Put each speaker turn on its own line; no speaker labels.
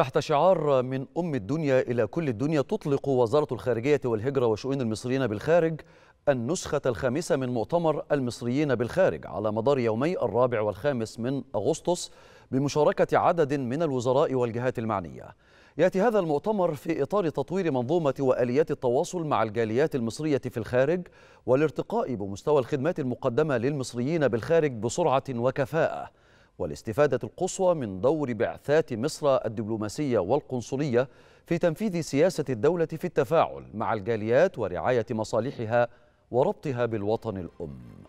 تحت شعار من أم الدنيا إلى كل الدنيا تطلق وزارة الخارجية والهجرة وشؤون المصريين بالخارج النسخة الخامسة من مؤتمر المصريين بالخارج على مدار يومي الرابع والخامس من أغسطس بمشاركة عدد من الوزراء والجهات المعنية يأتي هذا المؤتمر في إطار تطوير منظومة وآليات التواصل مع الجاليات المصرية في الخارج والارتقاء بمستوى الخدمات المقدمة للمصريين بالخارج بسرعة وكفاءة والاستفادة القصوى من دور بعثات مصر الدبلوماسية والقنصلية في تنفيذ سياسة الدولة في التفاعل مع الجاليات ورعاية مصالحها وربطها بالوطن الأم